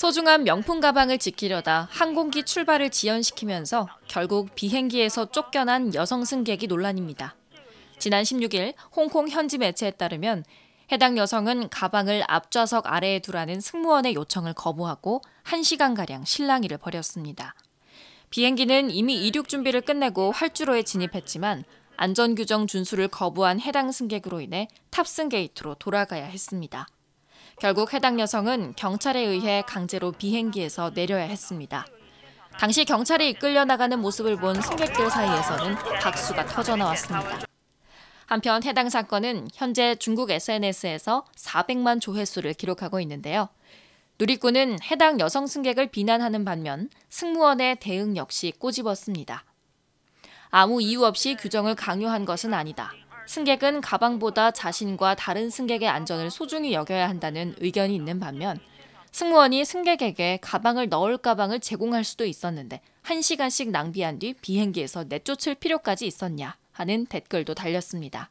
소중한 명품 가방을 지키려다 항공기 출발을 지연시키면서 결국 비행기에서 쫓겨난 여성 승객이 논란입니다. 지난 16일 홍콩 현지 매체에 따르면 해당 여성은 가방을 앞좌석 아래에 두라는 승무원의 요청을 거부하고 1시간가량 실랑이를 벌였습니다. 비행기는 이미 이륙 준비를 끝내고 활주로에 진입했지만 안전규정 준수를 거부한 해당 승객으로 인해 탑승 게이트로 돌아가야 했습니다. 결국 해당 여성은 경찰에 의해 강제로 비행기에서 내려야 했습니다. 당시 경찰에 이끌려 나가는 모습을 본 승객들 사이에서는 박수가 터져 나왔습니다. 한편 해당 사건은 현재 중국 SNS에서 400만 조회수를 기록하고 있는데요. 누리꾼은 해당 여성 승객을 비난하는 반면 승무원의 대응 역시 꼬집었습니다. 아무 이유 없이 규정을 강요한 것은 아니다. 승객은 가방보다 자신과 다른 승객의 안전을 소중히 여겨야 한다는 의견이 있는 반면 승무원이 승객에게 가방을 넣을 가방을 제공할 수도 있었는데 1시간씩 낭비한 뒤 비행기에서 내쫓을 필요까지 있었냐 하는 댓글도 달렸습니다.